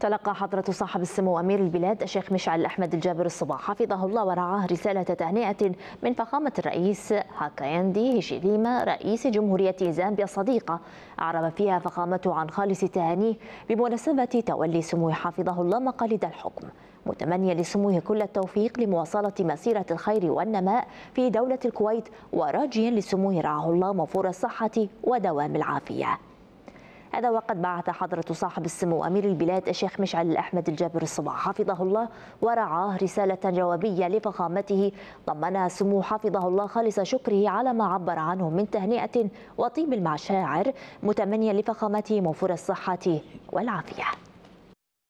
تلقى حضرة صاحب السمو أمير البلاد الشيخ مشعل أحمد الجابر الصباح حفظه الله ورعاه رسالة تهنئة من فخامة الرئيس هاكايندي هيشيليما رئيس جمهورية زامبيا الصديقة أعرب فيها فخامته عن خالص تهانيه بمناسبة تولي سمو حفظه الله مقاليد الحكم متمنيا لسموه كل التوفيق لمواصلة مسيرة الخير والنماء في دولة الكويت وراجيا لسموه رعاه الله موفور الصحة ودوام العافية هذا وقد بعث حضرة صاحب السمو أمير البلاد الشيخ مشعل الأحمد الجابر الصباح حفظه الله ورعاه رسالة جوابية لفخامته ضمنها سمو حفظه الله خالص شكره على ما عبر عنه من تهنئة وطيب المشاعر متمنيا لفخامته موفور الصحة والعافية